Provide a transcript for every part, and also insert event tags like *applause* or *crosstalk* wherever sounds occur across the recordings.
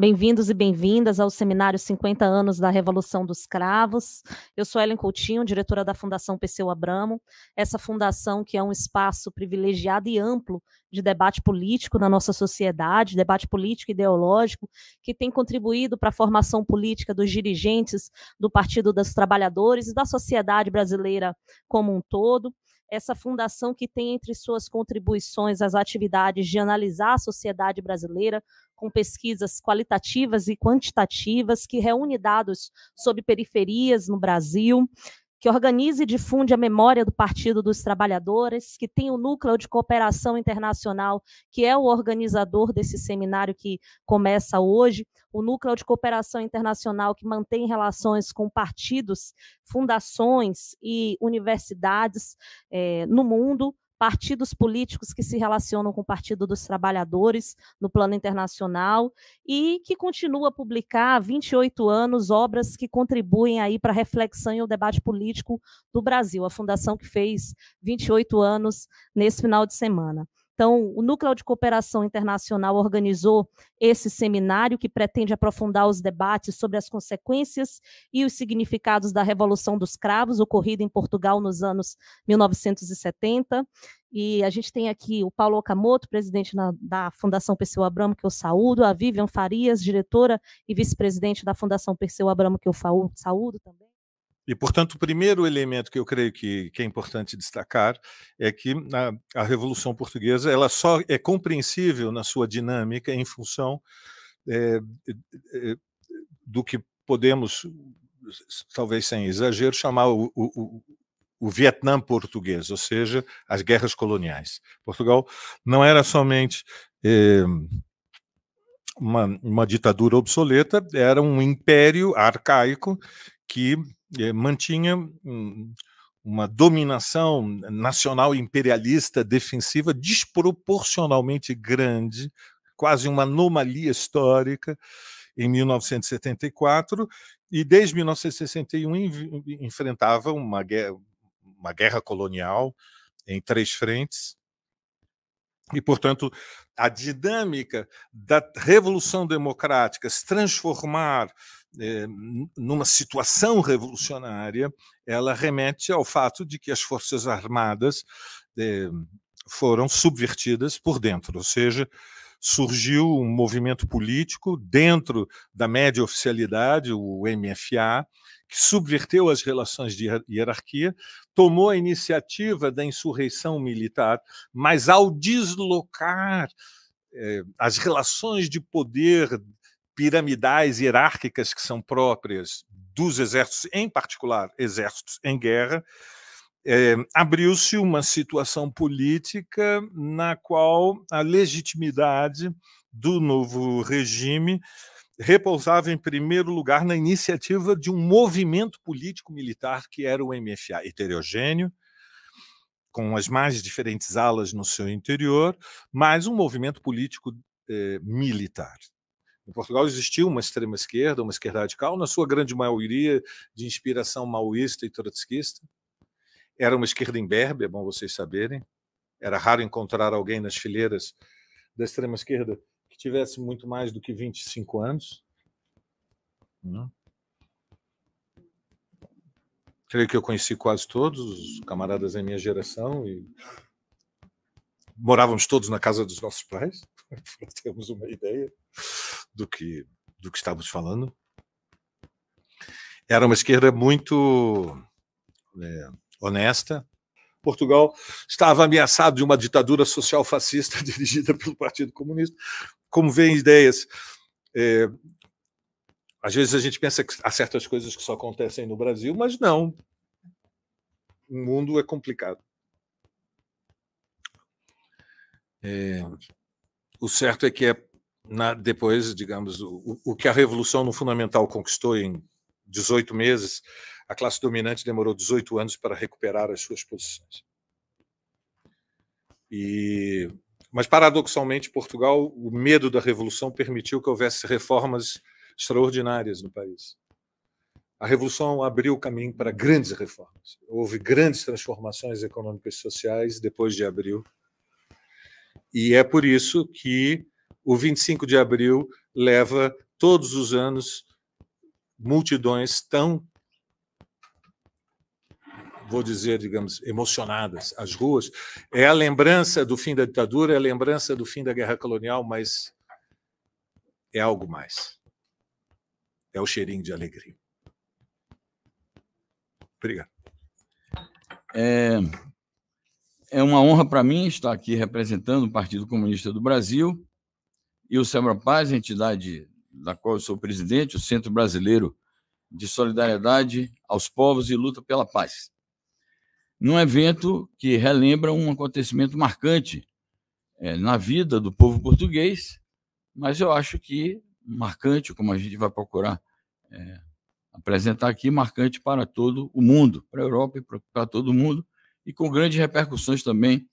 Bem-vindos e bem-vindas ao seminário 50 anos da Revolução dos Cravos. Eu sou Ellen Coutinho, diretora da Fundação Perseu Abramo, essa fundação que é um espaço privilegiado e amplo de debate político na nossa sociedade, debate político e ideológico, que tem contribuído para a formação política dos dirigentes do Partido dos Trabalhadores e da sociedade brasileira como um todo essa fundação que tem entre suas contribuições as atividades de analisar a sociedade brasileira com pesquisas qualitativas e quantitativas que reúne dados sobre periferias no Brasil, que organiza e difunde a memória do Partido dos Trabalhadores, que tem o núcleo de cooperação internacional, que é o organizador desse seminário que começa hoje, o núcleo de cooperação internacional que mantém relações com partidos, fundações e universidades é, no mundo, partidos políticos que se relacionam com o Partido dos Trabalhadores no plano internacional e que continua a publicar há 28 anos obras que contribuem aí para a reflexão e o debate político do Brasil, a fundação que fez 28 anos nesse final de semana. Então, o Núcleo de Cooperação Internacional organizou esse seminário que pretende aprofundar os debates sobre as consequências e os significados da Revolução dos Cravos, ocorrida em Portugal nos anos 1970. E a gente tem aqui o Paulo Okamoto, presidente na, da Fundação Perseu Abramo, que eu saúdo, a Vivian Farias, diretora e vice-presidente da Fundação Perseu Abramo, que eu saúdo também e, portanto, o primeiro elemento que eu creio que, que é importante destacar é que a, a, Revolução Portuguesa ela só é compreensível na sua dinâmica em função é, é, do que podemos, talvez sem exagero, chamar o, o, o Vietnã português, ou seja, as guerras coloniais. Portugal não era somente. É, uma, uma ditadura obsoleta, era um império arcaico que eh, mantinha hum, uma dominação nacional imperialista defensiva desproporcionalmente grande, quase uma anomalia histórica em 1974 e desde 1961 enfrentava uma guerra, uma guerra colonial em três frentes. E, portanto, a dinâmica da Revolução Democrática se transformar eh, numa situação revolucionária, ela remete ao fato de que as forças armadas eh, foram subvertidas por dentro, ou seja, surgiu um movimento político dentro da média oficialidade, o MFA, que subverteu as relações de hierarquia, tomou a iniciativa da insurreição militar, mas ao deslocar eh, as relações de poder piramidais hierárquicas que são próprias dos exércitos, em particular exércitos em guerra, é, abriu-se uma situação política na qual a legitimidade do novo regime repousava em primeiro lugar na iniciativa de um movimento político-militar que era o MFA, heterogêneo, com as mais diferentes alas no seu interior, mas um movimento político eh, militar. Em Portugal existiu uma extrema esquerda, uma esquerda radical, na sua grande maioria de inspiração maoísta e trotskista. Era uma esquerda imberbe, é bom vocês saberem. Era raro encontrar alguém nas fileiras da extrema esquerda que tivesse muito mais do que 25 anos. Hum. Creio que eu conheci quase todos os camaradas da minha geração e morávamos todos na casa dos nossos pais, *laughs* para termos uma ideia do que, do que estávamos falando. Era uma esquerda muito é, honesta. Portugal estava ameaçado de uma ditadura social fascista *laughs* dirigida pelo Partido Comunista. Como vem ideias. É, às vezes a gente pensa que há certas coisas que só acontecem no Brasil, mas não. O mundo é complicado. É, o certo é que é na, depois, digamos, o, o que a revolução no fundamental conquistou em 18 meses, a classe dominante demorou 18 anos para recuperar as suas posições. E, mas, paradoxalmente, Portugal, o medo da revolução permitiu que houvesse reformas extraordinárias no país. A revolução abriu o caminho para grandes reformas. Houve grandes transformações econômicas e sociais depois de abril. E é por isso que o 25 de abril leva todos os anos multidões tão vou dizer, digamos, emocionadas, às ruas. É a lembrança do fim da ditadura, é a lembrança do fim da guerra colonial, mas é algo mais. É o cheirinho de alegria. Obrigado. É, é uma honra para mim estar aqui representando o Partido Comunista do Brasil e o SEMRAPAZ, a entidade da qual eu sou presidente, o Centro Brasileiro de Solidariedade aos Povos e Luta pela Paz. Num evento que relembra um acontecimento marcante é, na vida do povo português, mas eu acho que marcante, como a gente vai procurar é, apresentar aqui, marcante para todo o mundo, para a Europa e para todo o mundo, e com grandes repercussões também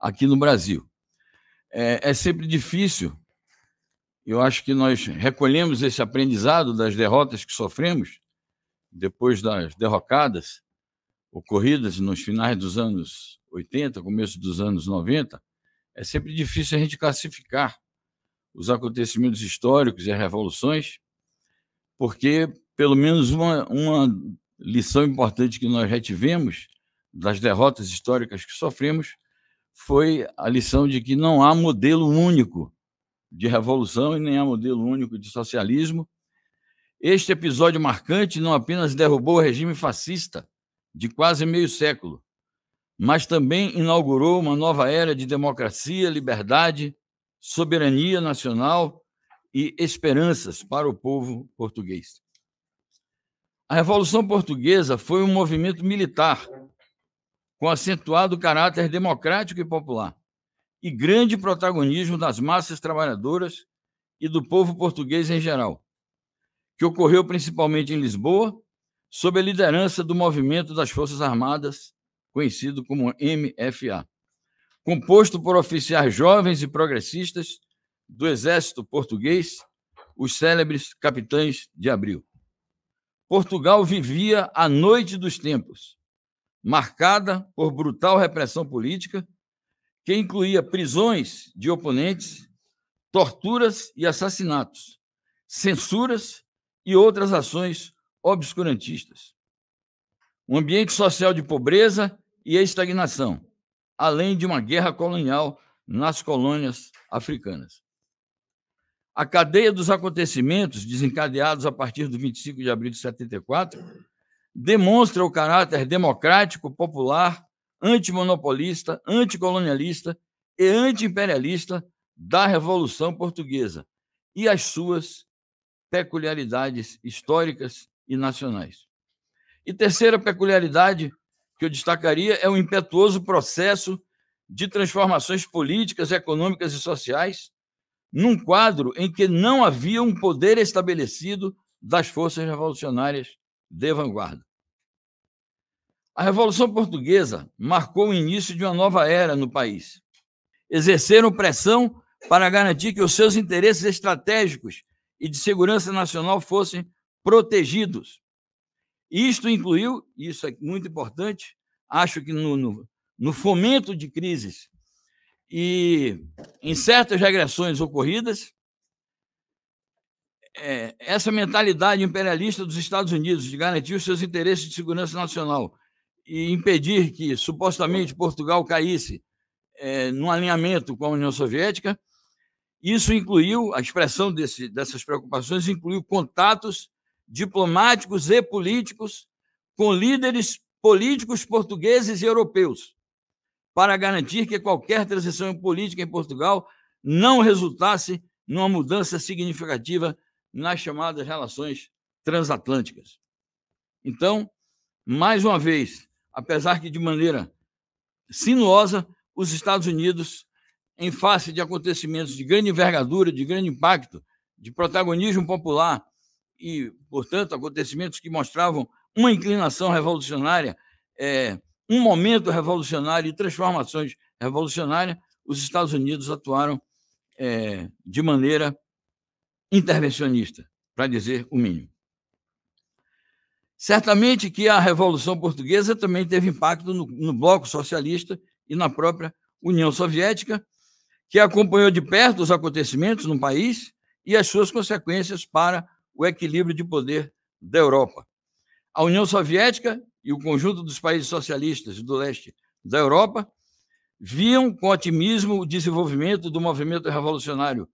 aqui no Brasil é, é sempre difícil. Eu acho que nós recolhemos esse aprendizado das derrotas que sofremos, depois das derrocadas ocorridas nos finais dos anos 80, começo dos anos 90, é sempre difícil a gente classificar os acontecimentos históricos e as revoluções, porque pelo menos uma, uma lição importante que nós retivemos das derrotas históricas que sofremos foi a lição de que não há modelo único de revolução e nem há modelo único de socialismo. Este episódio marcante não apenas derrubou o regime fascista de quase meio século, mas também inaugurou uma nova era de democracia, liberdade, soberania nacional e esperanças para o povo português. A Revolução Portuguesa foi um movimento militar com acentuado caráter democrático e popular, e grande protagonismo das massas trabalhadoras e do povo português em geral, que ocorreu principalmente em Lisboa, sob a liderança do movimento das Forças Armadas, conhecido como MFA, composto por oficiais jovens e progressistas do exército português, os célebres capitães de abril. Portugal vivia a noite dos tempos marcada por brutal repressão política, que incluía prisões de oponentes, torturas e assassinatos, censuras e outras ações obscurantistas. Um ambiente social de pobreza e estagnação, além de uma guerra colonial nas colônias africanas. A cadeia dos acontecimentos desencadeados a partir do 25 de abril de 74 demonstra o caráter democrático, popular, antimonopolista, anticolonialista e antiimperialista da Revolução Portuguesa e as suas peculiaridades históricas e nacionais. E terceira peculiaridade que eu destacaria é o impetuoso processo de transformações políticas, econômicas e sociais, num quadro em que não havia um poder estabelecido das forças revolucionárias de vanguarda. A Revolução Portuguesa marcou o início de uma nova era no país. Exerceram pressão para garantir que os seus interesses estratégicos e de segurança nacional fossem protegidos. Isto incluiu, isso é muito importante, acho que no, no, no fomento de crises e em certas regressões ocorridas, é, essa mentalidade imperialista dos Estados Unidos de garantir os seus interesses de segurança nacional e impedir que supostamente Portugal caísse é, num alinhamento com a União Soviética, isso incluiu, a expressão desse, dessas preocupações incluiu contatos diplomáticos e políticos com líderes políticos portugueses e europeus, para garantir que qualquer transição política em Portugal não resultasse numa mudança significativa nas chamadas relações transatlânticas. Então, mais uma vez, apesar que de maneira sinuosa, os Estados Unidos, em face de acontecimentos de grande envergadura, de grande impacto, de protagonismo popular e, portanto, acontecimentos que mostravam uma inclinação revolucionária, é, um momento revolucionário e transformações revolucionárias, os Estados Unidos atuaram é, de maneira intervencionista, para dizer o mínimo. Certamente que a Revolução Portuguesa também teve impacto no, no Bloco Socialista e na própria União Soviética, que acompanhou de perto os acontecimentos no país e as suas consequências para o equilíbrio de poder da Europa. A União Soviética e o conjunto dos países socialistas do leste da Europa viam com otimismo o desenvolvimento do movimento revolucionário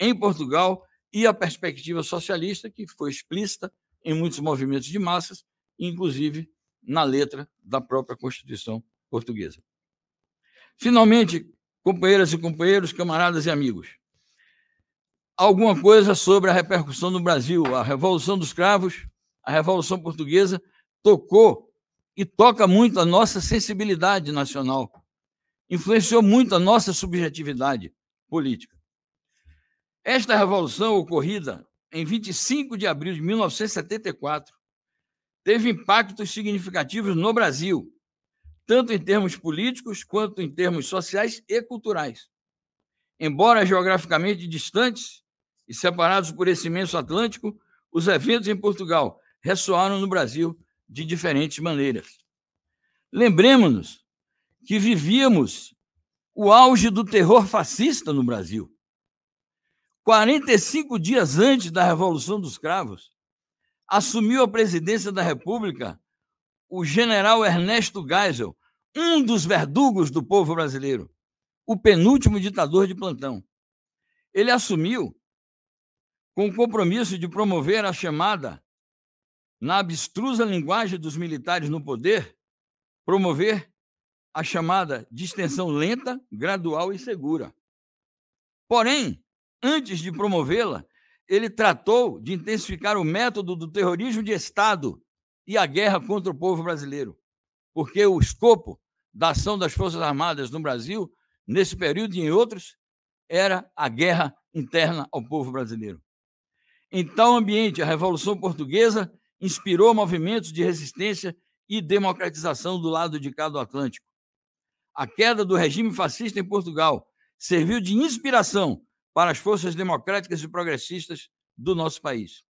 em Portugal e a perspectiva socialista, que foi explícita em muitos movimentos de massas, inclusive na letra da própria Constituição portuguesa. Finalmente, companheiras e companheiros, camaradas e amigos, alguma coisa sobre a repercussão no Brasil. A Revolução dos Cravos, a Revolução Portuguesa, tocou e toca muito a nossa sensibilidade nacional, influenciou muito a nossa subjetividade política. Esta revolução ocorrida em 25 de abril de 1974 teve impactos significativos no Brasil, tanto em termos políticos quanto em termos sociais e culturais. Embora geograficamente distantes e separados por esse imenso Atlântico, os eventos em Portugal ressoaram no Brasil de diferentes maneiras. Lembremos-nos que vivíamos o auge do terror fascista no Brasil. 45 dias antes da Revolução dos Cravos, assumiu a presidência da República o general Ernesto Geisel, um dos verdugos do povo brasileiro, o penúltimo ditador de plantão. Ele assumiu com o compromisso de promover a chamada, na abstrusa linguagem dos militares no poder, promover a chamada distensão lenta, gradual e segura. Porém, antes de promovê-la, ele tratou de intensificar o método do terrorismo de Estado e a guerra contra o povo brasileiro, porque o escopo da ação das Forças Armadas no Brasil, nesse período e em outros, era a guerra interna ao povo brasileiro. Em então, tal ambiente, a Revolução Portuguesa inspirou movimentos de resistência e democratização do lado de cá do Atlântico. A queda do regime fascista em Portugal serviu de inspiração para as forças democráticas e progressistas do nosso país.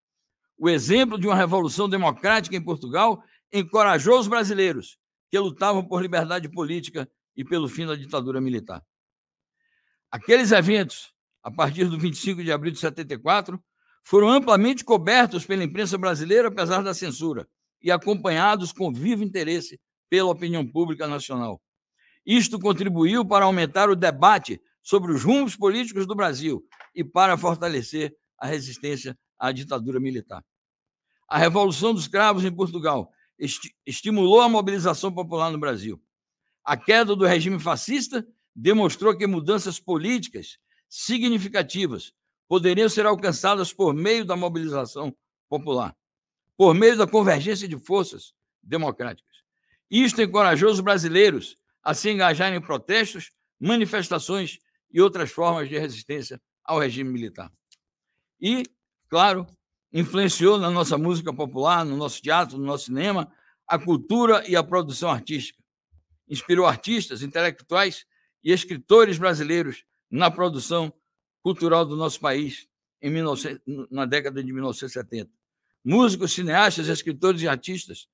O exemplo de uma revolução democrática em Portugal encorajou os brasileiros que lutavam por liberdade política e pelo fim da ditadura militar. Aqueles eventos, a partir do 25 de abril de 74, foram amplamente cobertos pela imprensa brasileira, apesar da censura, e acompanhados com vivo interesse pela opinião pública nacional. Isto contribuiu para aumentar o debate sobre os rumos políticos do Brasil e para fortalecer a resistência à ditadura militar. A Revolução dos Cravos em Portugal esti estimulou a mobilização popular no Brasil. A queda do regime fascista demonstrou que mudanças políticas significativas poderiam ser alcançadas por meio da mobilização popular, por meio da convergência de forças democráticas. Isto encorajou os brasileiros a se engajarem em protestos, manifestações e outras formas de resistência ao regime militar. E, claro, influenciou na nossa música popular, no nosso teatro, no nosso cinema, a cultura e a produção artística. Inspirou artistas, intelectuais e escritores brasileiros na produção cultural do nosso país em 19... na década de 1970. Músicos, cineastas, escritores e artistas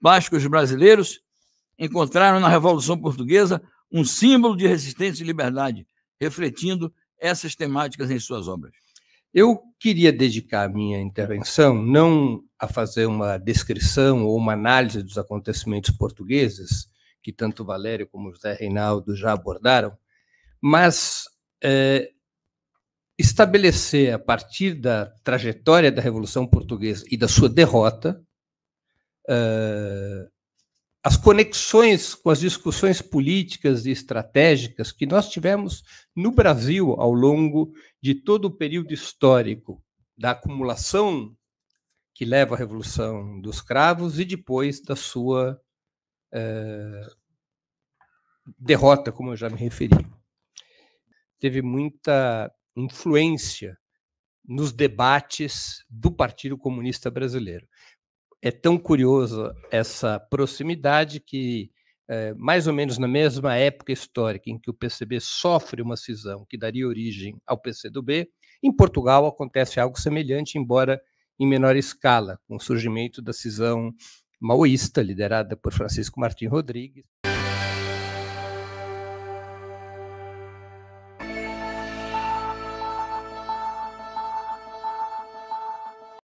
plásticos brasileiros encontraram na Revolução Portuguesa um símbolo de resistência e liberdade, refletindo essas temáticas em suas obras. Eu queria dedicar minha intervenção não a fazer uma descrição ou uma análise dos acontecimentos portugueses, que tanto Valério como José Reinaldo já abordaram, mas é, estabelecer, a partir da trajetória da Revolução Portuguesa e da sua derrota, é, as conexões com as discussões políticas e estratégicas que nós tivemos no Brasil ao longo de todo o período histórico da acumulação que leva à Revolução dos Cravos e depois da sua eh, derrota, como eu já me referi. Teve muita influência nos debates do Partido Comunista Brasileiro é tão curioso essa proximidade que, é, mais ou menos na mesma época histórica em que o PCB sofre uma cisão que daria origem ao PCdoB, em Portugal acontece algo semelhante, embora em menor escala, com o surgimento da cisão maoísta, liderada por Francisco Martim Rodrigues,